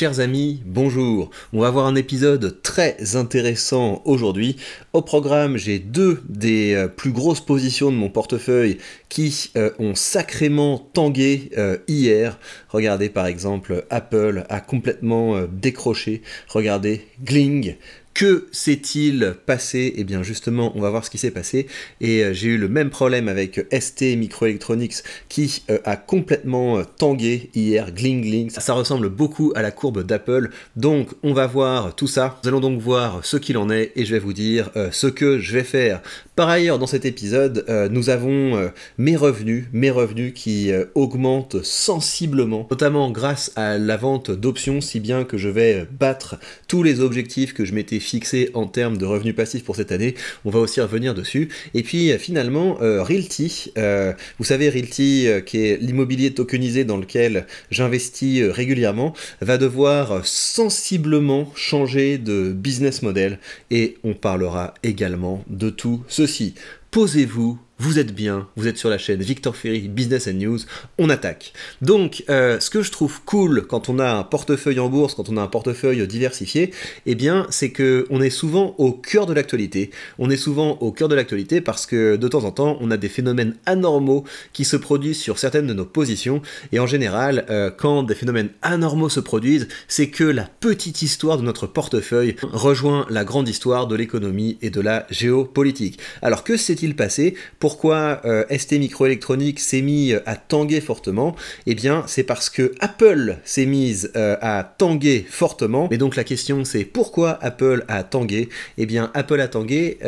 Chers amis, bonjour. On va avoir un épisode très intéressant aujourd'hui. Au programme, j'ai deux des euh, plus grosses positions de mon portefeuille qui euh, ont sacrément tangué euh, hier. Regardez par exemple, Apple a complètement décroché. Regardez, Gling que s'est-il passé Eh bien justement, on va voir ce qui s'est passé. Et euh, j'ai eu le même problème avec euh, ST Microelectronics qui euh, a complètement tangué hier, gling gling. Ça, ressemble beaucoup à la courbe d'Apple. Donc on va voir tout ça. Nous allons donc voir ce qu'il en est et je vais vous dire ce que je vais faire. Par ailleurs, dans cet épisode, nous avons mes revenus, mes revenus qui augmentent sensiblement, notamment grâce à la vente d'options, si bien que je vais battre tous les objectifs que je m'étais fixé en termes de revenus passifs pour cette année. On va aussi revenir dessus. Et puis euh, finalement, euh, Realty, euh, vous savez, Realty, qui est l'immobilier tokenisé dans lequel j'investis régulièrement, va devoir sensiblement changer de business model. Et on parlera également de tout ceci. Posez-vous vous êtes bien, vous êtes sur la chaîne Victor Ferry, Business and News, on attaque. Donc, euh, ce que je trouve cool quand on a un portefeuille en bourse, quand on a un portefeuille diversifié, eh bien, c'est que on est souvent au cœur de l'actualité. On est souvent au cœur de l'actualité parce que de temps en temps, on a des phénomènes anormaux qui se produisent sur certaines de nos positions. Et en général, euh, quand des phénomènes anormaux se produisent, c'est que la petite histoire de notre portefeuille rejoint la grande histoire de l'économie et de la géopolitique. Alors, que s'est-il passé pourquoi euh, ST Microélectronique s'est mis euh, à tanguer fortement Eh bien, c'est parce que Apple s'est mise euh, à tanguer fortement. Et donc la question c'est pourquoi Apple a tangué Eh bien, Apple a tangué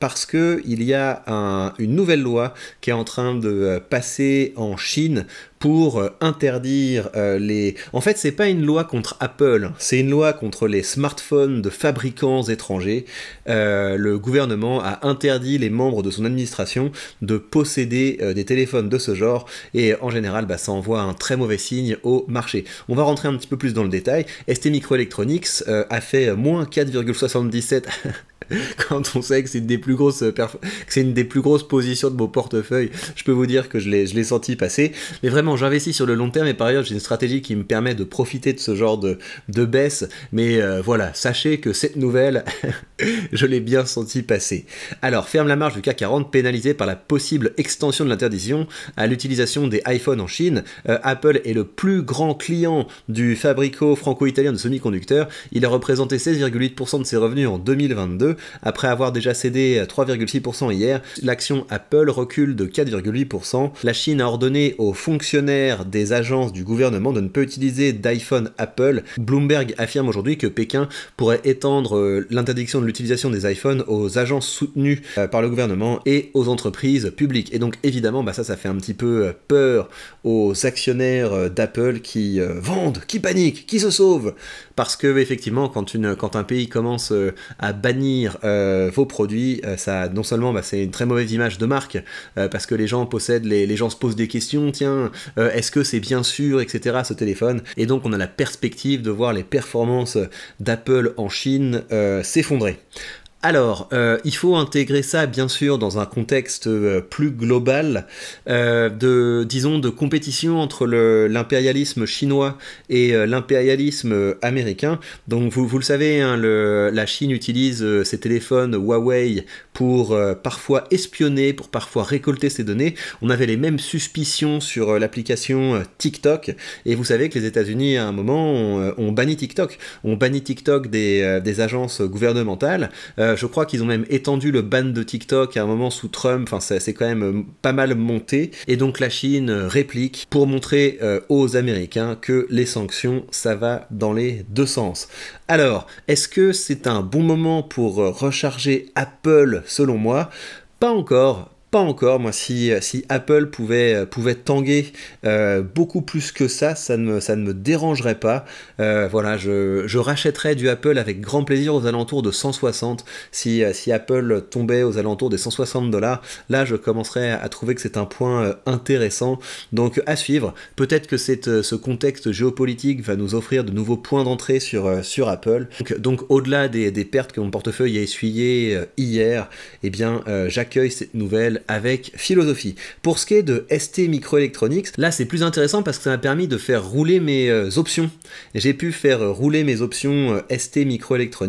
parce que il y a une nouvelle loi qui est en train de passer en Chine pour euh, interdire euh, les... En fait, c'est pas une loi contre Apple, hein. c'est une loi contre les smartphones de fabricants étrangers. Euh, le gouvernement a interdit les membres de son administration de posséder des téléphones de ce genre, et en général, bah, ça envoie un très mauvais signe au marché. On va rentrer un petit peu plus dans le détail. ST Microelectronics a fait moins 4,77... quand on sait que c'est une des plus grosses c'est une des plus grosses positions de mon portefeuille, je peux vous dire que je l'ai senti passer. Mais vraiment, j'investis sur le long terme et par ailleurs, j'ai une stratégie qui me permet de profiter de ce genre de, baisse. Mais euh, voilà, sachez que cette nouvelle, je l'ai bien senti passer. Alors, ferme la marge du CAC 40 pénalisé par la possible extension de l'interdiction à l'utilisation des iPhones en Chine. Euh, Apple est le plus grand client du fabricant franco-italien de semi-conducteurs. Il a représenté 16,8% de ses revenus en 2022. Après avoir déjà cédé 3,6% hier, l'action Apple recule de 4,8%. La Chine a ordonné aux fonctionnaires des agences du gouvernement de ne pas utiliser d'iPhone Apple. Bloomberg affirme aujourd'hui que Pékin pourrait étendre euh, l'interdiction de l'utilisation des iPhones aux agences soutenues euh, par le gouvernement et aux entreprises publiques. Et donc évidemment, bah, ça, ça fait un petit peu euh, peur aux actionnaires d'Apple qui vendent, qui paniquent, qui se sauvent. Parce que effectivement, quand un pays commence à bannir euh, vos produits, euh, ça non seulement bah, c'est une très mauvaise image de marque euh, parce que les gens possèdent, les gens se posent des questions, tiens, est-ce que c'est bien sûr, etc. Ce téléphone. Et donc on a la perspective de voir les performances d'Apple en Chine s'effondrer. Alors, euh, il faut intégrer ça, bien sûr, dans un contexte euh, plus global euh, de, disons, de compétition entre l'impérialisme chinois et l'impérialisme américain. Donc, vous, vous le savez, hein, la Chine utilise ses téléphones Huawei pour parfois espionner, pour parfois récolter ses données. On avait les mêmes suspicions sur l'application TikTok, et vous savez que les États-Unis, à un moment, ont, banni TikTok, ont banni TikTok des agences gouvernementales. Euh, je crois qu'ils ont même étendu le ban de TikTok à un moment sous Trump. Enfin, c'est quand même euh, pas mal monté. Et donc la Chine euh, réplique pour montrer aux Américains que les sanctions, ça va dans les deux sens. Alors, est-ce que c'est un bon moment pour recharger Apple, selon moi pas encore, encore. Moi, si, si Apple pouvait, euh, pouvait tanguer euh, beaucoup plus que ça, ça ne, ça ne me dérangerait pas. Euh, voilà, je, je, rachèterais du Apple avec grand plaisir aux alentours de 160. Si, si Apple tombait aux alentours des 160 dollars, là, je commencerais à trouver que c'est un point intéressant. Donc, à suivre. Peut-être que cette, ce contexte géopolitique va nous offrir de nouveaux points d'entrée sur, sur Apple. Donc, au-delà des, pertes que mon portefeuille a essuyées hier, eh bien, j'accueille cette nouvelle avec philosophie. Pour ce qui est de ST Microelectronics, là c'est plus intéressant parce que ça m'a permis de faire rouler mes euh, options. J'ai pu faire euh, rouler mes options euh, ST Microelectronics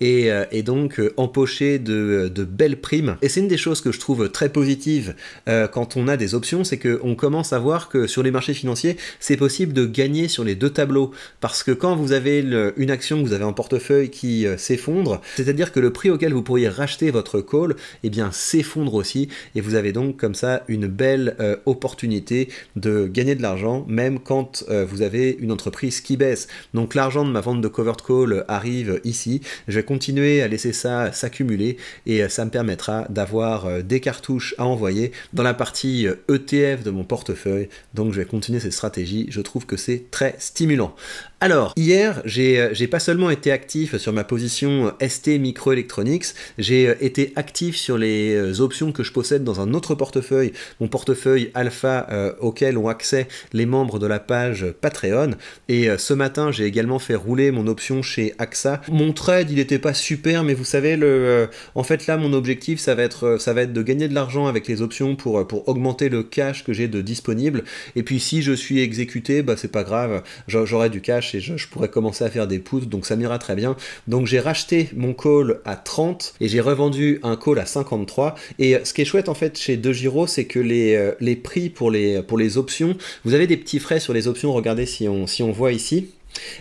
et, donc empocher de, belles primes. Et c'est une des choses que je trouve très positive quand on a des options, c'est qu'on commence à voir que sur les marchés financiers, c'est possible de gagner sur les deux tableaux. Parce que quand vous avez une action vous avez un portefeuille qui s'effondre, c'est-à-dire que le prix auquel vous pourriez racheter votre call, eh bien s'effondre aussi et vous avez donc comme ça une belle euh, opportunité de gagner de l'argent même quand euh, vous avez une entreprise qui baisse. Donc l'argent de ma vente de covered call arrive ici, je vais continuer à laisser ça s'accumuler et euh, ça me permettra d'avoir des cartouches à envoyer dans la partie ETF e de mon portefeuille. Donc je vais continuer cette stratégie, je trouve que c'est très stimulant. Alors, hier, euh, j'ai pas seulement été actif sur ma position euh, ST Microelectronics, j'ai euh, été actif sur les options que je possède dans un autre portefeuille, mon portefeuille alpha auquel ont accès les membres de la page Patreon. Et ce matin, j'ai également fait rouler mon option chez AXA. Mon trade, il n'était pas super, mais vous savez, le, en fait là, mon objectif, ça va être, ça va être de gagner de l'argent avec les options pour, pour augmenter le cash que j'ai de disponible. Et puis si je suis exécuté, bah, c'est pas grave, j'aurai du cash je, pourrais commencer à faire des poutres, donc ça m'ira très bien. Donc j'ai racheté mon call à 30 et j'ai revendu un call à 53. Et euh, ce qui est chouette en fait chez De Giro, c'est que euh, les, prix pour les, pour les options, vous avez des petits frais sur les options, regardez si si on voit ici.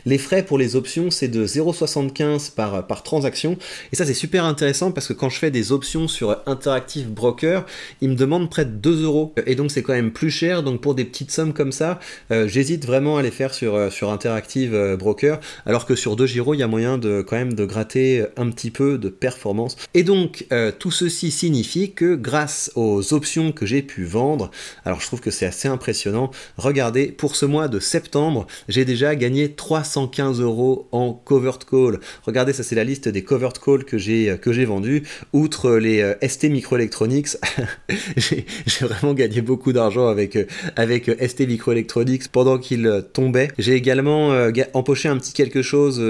Les frais pour les options, c'est de 0,75 par, par transaction. Et ça, c'est super intéressant parce que quand je fais des options sur Interactive Broker, ils me demandent près de 2 euros. Et donc, c'est quand même plus cher. Donc, pour des petites sommes comme ça, euh, j'hésite vraiment à les faire sur, euh, sur Interactive euh, Broker. Alors que sur 2 Giro, il y a moyen de quand même de gratter un petit peu de performance. Et donc, tout ceci signifie que grâce aux options que j'ai pu vendre, alors je trouve que c'est assez impressionnant. Regardez, pour ce mois de septembre, j'ai déjà gagné 315 euros en covered call. Regardez, ça c'est la liste des covered call que j'ai euh, que j'ai vendu. Outre les euh, ST Microelectronics, j'ai vraiment gagné beaucoup d'argent avec euh, avec ST Microelectronics pendant qu'il tombait. J'ai également empoché un petit quelque chose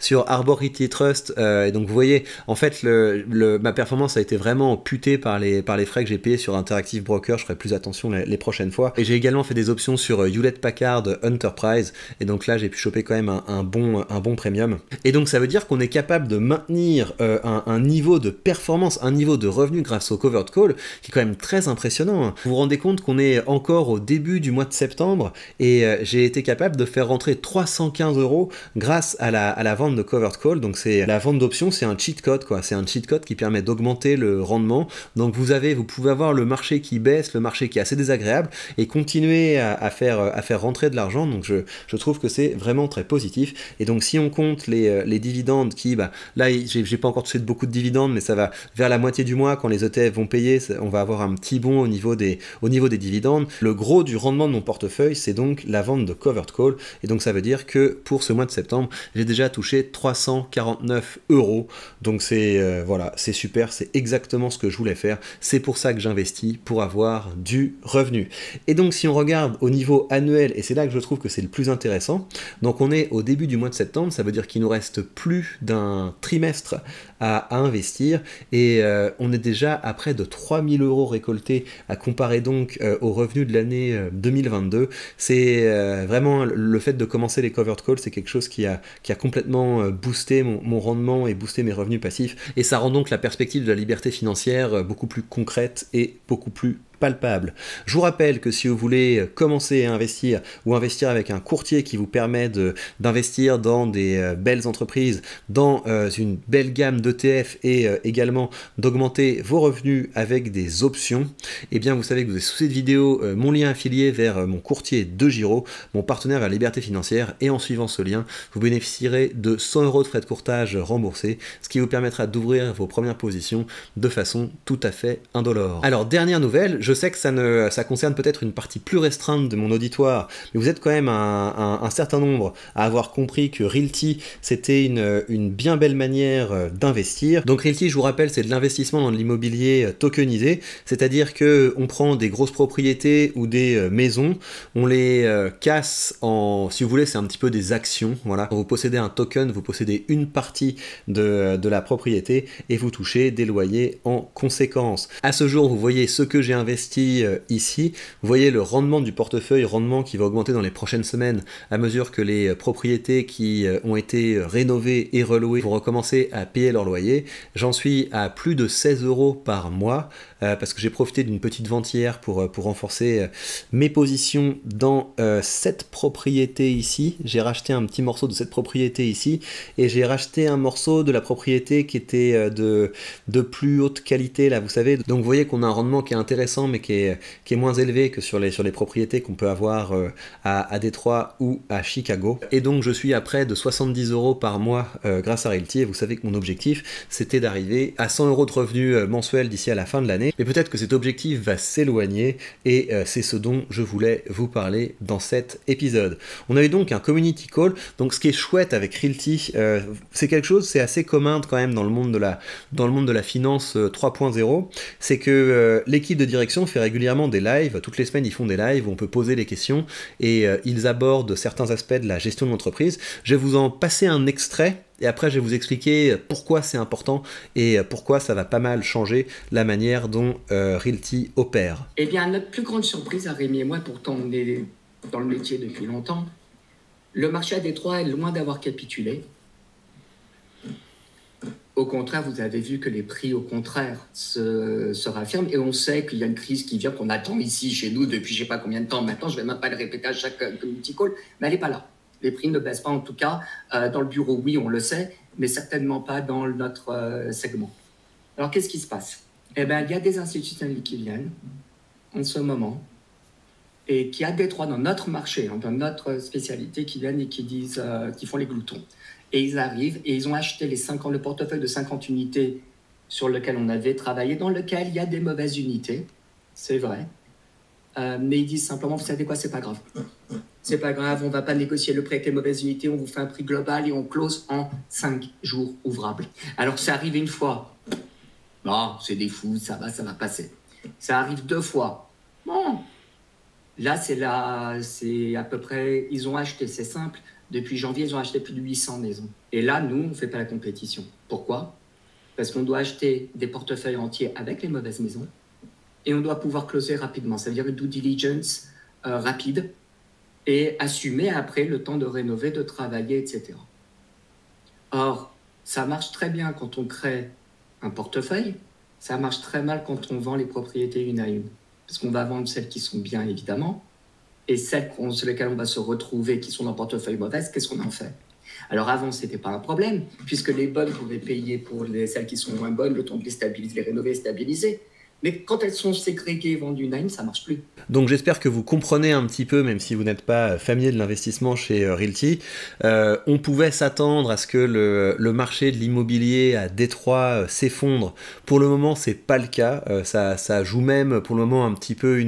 sur Arbority e Trust. et donc vous voyez, en fait, le, ma performance a été vraiment putée par les par les frais que j'ai payés sur Interactive Broker. Je ferai plus attention les, les prochaines fois. Et j'ai également fait des options sur Hewlett Packard Enterprise. Et donc là, j'ai pu choper quand même un, bon, un bon premium. Et donc ça veut dire qu'on est capable de maintenir euh, un, niveau de performance, un niveau de revenu grâce au covered call qui est quand même très impressionnant. Hein. Vous vous rendez compte qu'on est encore au début du mois de septembre et euh, j'ai été capable de faire rentrer 315 euros grâce à la, vente de covered call. Donc c'est la vente d'options, c'est un cheat code quoi. C'est un cheat code qui permet d'augmenter le rendement. Donc vous avez, vous pouvez avoir le marché qui baisse, le marché qui est assez désagréable et continuer à, faire, à faire rentrer de l'argent. Donc je, je trouve que c'est vraiment très positif. Et donc, si on compte les, euh, dividendes qui, bah, là, j'ai pas encore touché de beaucoup de dividendes, mais ça va vers la moitié du mois quand les ETF vont payer, on va avoir un petit bond au niveau des, au niveau des dividendes. Le gros du rendement de mon portefeuille, c'est donc la vente de covered call. Et donc, ça veut dire que pour ce mois de septembre, j'ai déjà touché 349 euros. Donc, c'est euh, voilà, c'est super, c'est exactement ce que je voulais faire. C'est pour ça que j'investis, pour avoir du revenu. Et donc, si on regarde au niveau annuel, et c'est là que je trouve que c'est le plus intéressant, donc donc on est au début du mois de septembre, ça veut dire qu'il nous reste plus d'un trimestre à, investir et euh, on est déjà à près de 3000 euros récoltés à comparer donc euh, aux revenus de l'année 2022. Euh, c'est vraiment le fait de commencer les covered calls, c'est quelque chose qui a, complètement boosté mon, mon, rendement et boosté mes revenus passifs et ça rend donc la perspective de la liberté financière beaucoup plus concrète et beaucoup plus palpable. Je vous rappelle que si vous voulez commencer à investir ou investir avec un courtier qui vous permet d'investir dans des euh, belles entreprises, dans euh, une belle gamme d'ETF et euh, également d'augmenter vos revenus avec des options, eh bien vous savez que vous avez sous cette vidéo mon lien affilié vers mon courtier de Giro, mon partenaire vers liberté financière et en suivant ce lien, vous bénéficierez de 100 euros de frais de courtage remboursés, ce qui vous permettra d'ouvrir vos premières positions de façon tout à fait indolore. Alors dernière nouvelle, je sais que ça, ne, ça concerne peut-être une partie plus restreinte de mon auditoire, mais vous êtes quand même un, certain nombre à avoir compris que Realty, c'était une, bien belle manière euh, d'investir. Donc Realty, je vous rappelle, c'est de l'investissement dans l'immobilier euh, tokenisé, c'est-à-dire que on prend des grosses propriétés ou des euh, maisons, on les casse en, si vous voulez, c'est un petit peu des actions. Voilà, vous possédez un token, vous possédez une partie de, de la propriété et vous touchez des loyers en conséquence. À ce jour, vous voyez ce que j'ai investi euh, ici, vous voyez le rendement du portefeuille, rendement qui va augmenter dans les prochaines semaines à mesure que les euh, propriétés qui euh, ont été rénovées et relouées vont recommencer à payer leur loyer. J'en suis à plus de 16 euros par mois euh, parce que j'ai profité d'une petite vente pour, euh, pour renforcer euh, mes positions dans cette propriété ici. J'ai racheté un petit morceau de cette propriété ici et j'ai racheté un morceau de la propriété qui était de, de plus haute qualité là, vous savez. Donc vous voyez qu'on a un rendement qui est intéressant mais qui est, moins élevé que sur les, sur les propriétés qu'on peut avoir à, Détroit ou à Chicago. Et donc je suis à près de 70 euros par mois grâce à Realty et vous savez que mon objectif c'était d'arriver à 100 euros de revenus mensuels d'ici à la fin de l'année mais peut-être que cet objectif va s'éloigner et euh, c'est ce dont je voulais vous parler dans cet épisode. On a eu donc un community call, donc ce qui est chouette avec Realty, euh, c'est quelque chose, c'est assez commun quand même dans le monde de la, finance 3.0, euh, c'est que l'équipe de direction fait régulièrement des lives, toutes les semaines ils font des lives où on peut poser des questions et ils abordent certains aspects de la gestion de l'entreprise. Je vais vous en passer un extrait et après, je vais vous expliquer pourquoi c'est important et pourquoi ça va pas mal changer la manière dont euh, Realty opère. Eh bien, notre plus grande surprise, à hein, Rémi et moi, pourtant on est dans le métier depuis longtemps, le marché à Détroit est loin d'avoir capitulé. Au contraire, vous avez vu que les prix, au contraire, se, se Et on sait qu'il y a une crise qui vient, qu'on attend ici, chez nous, depuis je ne sais pas combien de temps. Maintenant, je ne vais même pas le répéter à chaque euh, petit call, mais elle n'est pas là les prix ne baissent pas, en tout cas, euh, dans le bureau, oui, on le sait, mais certainement pas dans notre euh, segment. Alors, qu'est-ce qui se passe Eh bien, il y a des institutions qui viennent en ce moment et qui a des dans notre marché, hein, dans notre spécialité, qui viennent et qui disent, euh, qui font les gloutons. Et ils arrivent et ils ont acheté les le portefeuille de 50 unités sur lequel on avait travaillé, dans lequel il y a des mauvaises unités, c'est vrai. mais ils disent simplement, vous savez quoi, c'est pas grave c'est pas grave, on va pas négocier le prêt avec les mauvaises unités, on vous fait un prix global et on close en 5 jours ouvrables. Alors ça arrive une fois, non, c'est des fous, ça va, ça va passer. Ça arrive deux fois, bon, là c'est là, c'est à peu près, ils ont acheté, c'est simple, depuis janvier ils ont acheté plus de 800 maisons. Et là, nous, on fait pas la compétition. Pourquoi Parce qu'on doit acheter des portefeuilles entiers avec les mauvaises maisons et on doit pouvoir closer rapidement. Ça veut dire une due diligence euh, rapide et assumer après le temps de rénover, de travailler, etc. Or, ça marche très bien quand on crée un portefeuille, ça marche très mal quand on vend les propriétés une à une, parce qu'on va vendre celles qui sont bien évidemment, et celles sur lesquelles on va se retrouver, qui sont dans le portefeuille mauvaise, qu'est-ce qu'on en fait alors avant, ce n'était pas un problème, puisque les bonnes pouvaient payer pour les, celles qui sont moins bonnes, le temps de les stabiliser, les rénover, stabiliser. Mais quand elles sont ségrégées et vendues ça marche plus. Donc j'espère que vous comprenez un petit peu, même si vous n'êtes pas familier de l'investissement chez euh, Realty, euh, on pouvait s'attendre à ce que le, marché de l'immobilier à Détroit euh, s'effondre. Pour le moment, ce n'est pas le cas. ça, joue même pour le moment un petit peu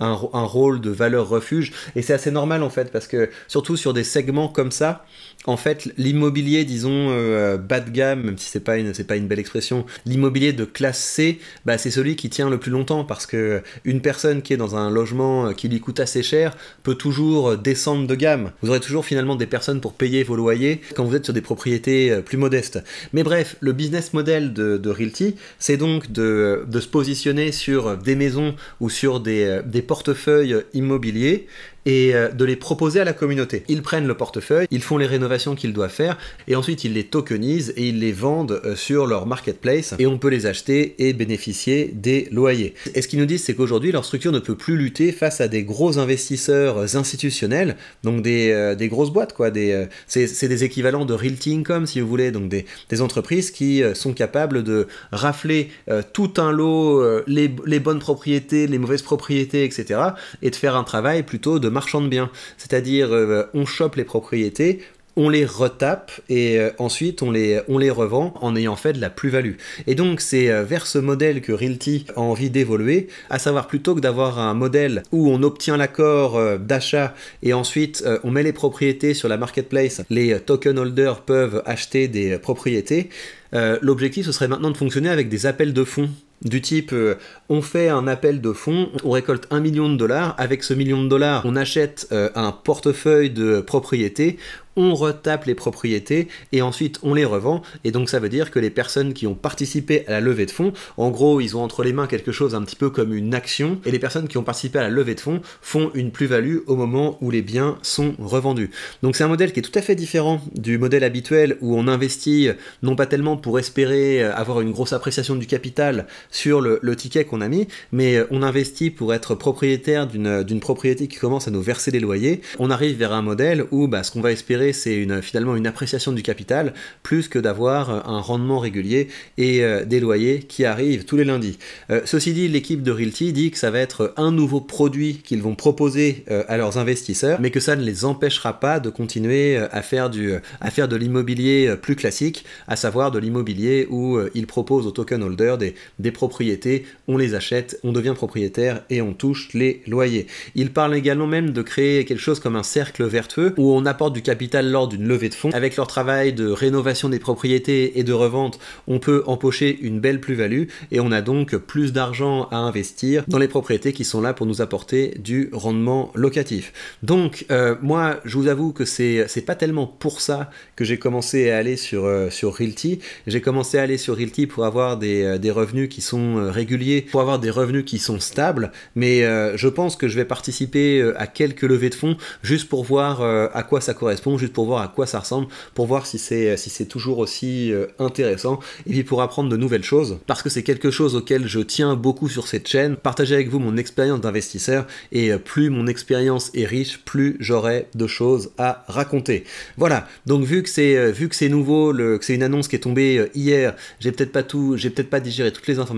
un rôle de valeur refuge. Et c'est assez normal en fait, parce que surtout sur des segments comme ça, en fait, l'immobilier, disons, euh, bas de gamme, même si c'est pas une, c'est pas une belle expression, l'immobilier de classe C, bah, c'est celui qui tient le plus longtemps parce que une personne qui est dans un logement euh, qui lui coûte assez cher peut toujours descendre de gamme. Vous aurez toujours finalement des personnes pour payer vos loyers quand vous êtes sur des propriétés euh, plus modestes. Mais bref, le business model de, Realty, c'est donc de, se positionner sur des maisons ou sur des, des portefeuilles immobiliers et euh, de les proposer à la communauté. Ils prennent le portefeuille, ils font les rénovations qu'ils doivent faire et ensuite ils les tokenisent et ils les vendent euh, sur leur marketplace et on peut les acheter et bénéficier des loyers. Et ce qu'ils nous disent, c'est qu'aujourd'hui leur structure ne peut plus lutter face à des gros investisseurs institutionnels, donc des, euh, grosses boîtes, quoi. Des, c'est des équivalents de realty income si vous voulez, donc des, entreprises qui sont capables de rafler tout un lot, les bonnes propriétés, les mauvaises propriétés, etc. et de faire un travail plutôt de marchand de biens. C'est-à-dire, euh, on chope les propriétés, on les retape et euh, ensuite on les, on les revend en ayant fait de la plus-value. Et donc c'est euh, vers ce modèle que Realty a envie d'évoluer, à savoir plutôt que d'avoir un modèle où on obtient l'accord d'achat et ensuite on met les propriétés sur la marketplace, les token holders peuvent acheter des propriétés. L'objectif ce serait maintenant de fonctionner avec des appels de fonds du type euh, on fait un appel de fonds, on récolte un million de dollars, avec ce million de dollars on achète euh, un portefeuille de propriétés, on retape les propriétés et ensuite on les revend. Et donc ça veut dire que les personnes qui ont participé à la levée de fonds, en gros ils ont entre les mains quelque chose un petit peu comme une action, et les personnes qui ont participé à la levée de fonds font une plus-value au moment où les biens sont revendus. Donc c'est un modèle qui est tout à fait différent du modèle habituel où on investit non pas tellement pour espérer euh, avoir une grosse appréciation du capital, sur le, ticket qu'on a mis, mais euh, on investit pour être propriétaire euh, d'une propriété qui commence à nous verser des loyers. On arrive vers un modèle où bah, ce qu'on va espérer, c'est une, finalement une appréciation du capital plus que d'avoir euh, un rendement régulier et des loyers qui arrivent tous les lundis. ceci dit, l'équipe de Realty dit que ça va être un nouveau produit qu'ils vont proposer à leurs investisseurs, mais que ça ne les empêchera pas de continuer à faire, du, à faire de l'immobilier plus classique, à savoir de l'immobilier où ils proposent aux token holders des, des propriétés, on les achète, on devient propriétaire et on touche les loyers. Il parle également même de créer quelque chose comme un cercle vertueux où on apporte du capital lors d'une levée de fonds. Avec leur travail de rénovation des propriétés et de revente, on peut empocher une belle plus-value et on a donc plus d'argent à investir dans les propriétés qui sont là pour nous apporter du rendement locatif. Donc euh, moi, je vous avoue que c'est pas tellement pour ça que j'ai commencé à aller sur euh, sur Realty. J'ai commencé à aller sur Realty pour avoir des, euh, des revenus qui sont euh, réguliers, pour avoir des revenus qui sont stables, mais euh, je pense que je vais participer euh, à quelques levées de fonds juste pour voir à quoi ça correspond, juste pour voir à quoi ça ressemble, pour voir si c'est si c'est toujours aussi intéressant et puis pour apprendre de nouvelles choses parce que c'est quelque chose auquel je tiens beaucoup sur cette chaîne, partager avec vous mon expérience d'investisseur et plus mon expérience est riche, plus j'aurai de choses à raconter. Voilà, donc vu que c'est vu que c'est nouveau, le, que c'est une annonce qui est tombée hier, j'ai peut-être pas tout, j'ai peut-être pas digéré toutes les informations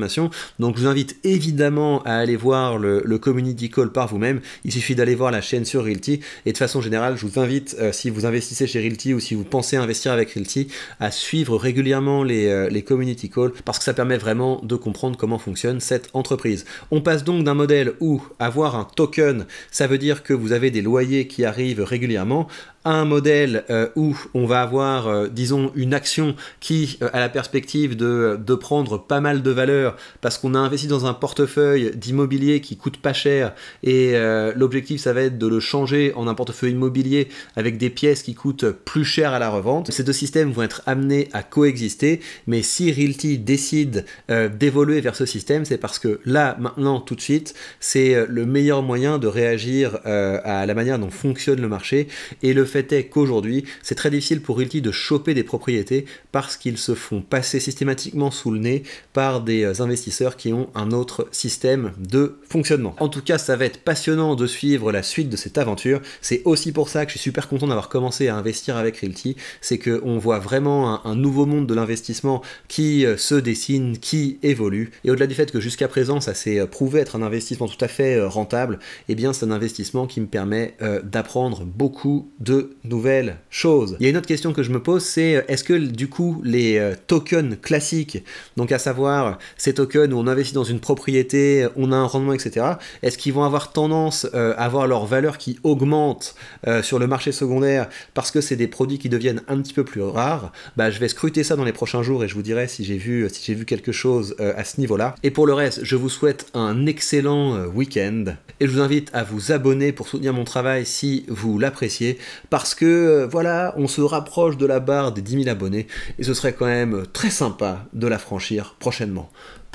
donc je vous invite évidemment à aller voir le, community call par vous-même. Il suffit d'aller voir la chaîne sur Realty. Et de façon générale, je vous invite, euh, si vous investissez chez Realty ou si vous pensez investir avec Realty, à suivre régulièrement les, euh, les community calls parce que ça permet vraiment de comprendre comment fonctionne cette entreprise. On passe donc d'un modèle où avoir un token, ça veut dire que vous avez des loyers qui arrivent régulièrement, à un modèle euh, où on va avoir, disons, une action qui a la perspective de, de prendre pas mal de valeur parce qu'on a investi dans un portefeuille d'immobilier qui coûte pas cher, et euh, l'objectif ça va être de le changer en un portefeuille immobilier avec des pièces qui coûtent plus cher à la revente, ces deux systèmes vont être amenés à coexister, mais si Realty décide euh, d'évoluer vers ce système, c'est parce que là, maintenant, tout de suite, c'est euh, le meilleur moyen de réagir à la manière dont fonctionne le marché, et le fait est qu'aujourd'hui, c'est très difficile pour Realty de choper des propriétés parce qu'ils se font passer systématiquement sous le nez par des investisseurs qui ont un autre système de fonctionnement. En tout cas, ça va être passionnant de suivre la suite de cette aventure. C'est aussi pour ça que je suis super content d'avoir commencé à investir avec Realty. C'est qu'on voit vraiment un, nouveau monde de l'investissement qui euh, se dessine, qui évolue. Et au-delà du fait que jusqu'à présent, ça s'est euh, prouvé être un investissement tout à fait euh, rentable, eh bien, c'est un investissement qui me permet d'apprendre beaucoup de nouvelles choses. Il y a une autre question que je me pose, c'est est-ce que du coup, les tokens classiques, donc à savoir ces tokens où on investit dans une propriété, on a un rendement, etc., est-ce qu'ils vont avoir tendance euh, à avoir leur valeur qui augmente euh, sur le marché secondaire parce que c'est des produits qui deviennent un petit peu plus rares bah, Je vais scruter ça dans les prochains jours et je vous dirai si j'ai vu, si vu quelque chose euh, à ce niveau-là. Et pour le reste, je vous souhaite un excellent week-end et je vous invite à vous abonner pour soutenir mon travail si vous l'appréciez parce que voilà, on se rapproche de la barre des 10 000 abonnés et ce serait quand même très sympa de la franchir prochainement.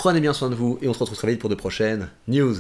Prenez bien soin de vous et on se retrouve très vite pour de prochaines news.